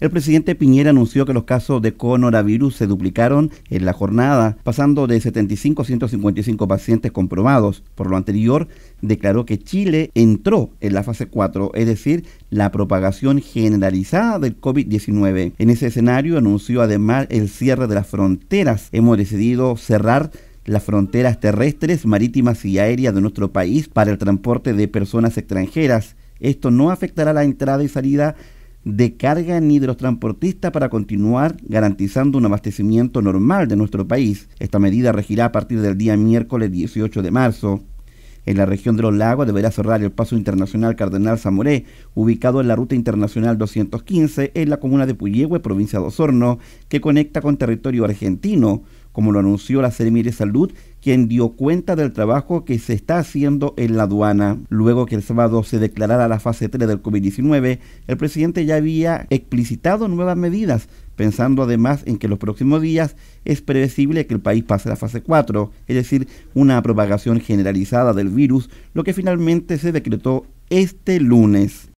El presidente Piñera anunció que los casos de coronavirus se duplicaron en la jornada, pasando de 75 a 155 pacientes comprobados. Por lo anterior, declaró que Chile entró en la fase 4, es decir, la propagación generalizada del COVID-19. En ese escenario anunció además el cierre de las fronteras. Hemos decidido cerrar las fronteras terrestres, marítimas y aéreas de nuestro país para el transporte de personas extranjeras. Esto no afectará la entrada y salida de carga en hidrotransportista para continuar garantizando un abastecimiento normal de nuestro país. Esta medida regirá a partir del día miércoles 18 de marzo. En la región de los lagos deberá cerrar el paso internacional Cardenal Zamoré, ubicado en la ruta internacional 215 en la comuna de Puyehue, provincia de Osorno, que conecta con territorio argentino, como lo anunció la Seremi de Salud, quien dio cuenta del trabajo que se está haciendo en la aduana. Luego que el sábado se declarara la fase 3 del COVID-19, el presidente ya había explicitado nuevas medidas, pensando además en que los próximos días es predecible que el país pase a la fase 4, es decir, una propagación generalizada del virus, lo que finalmente se decretó este lunes.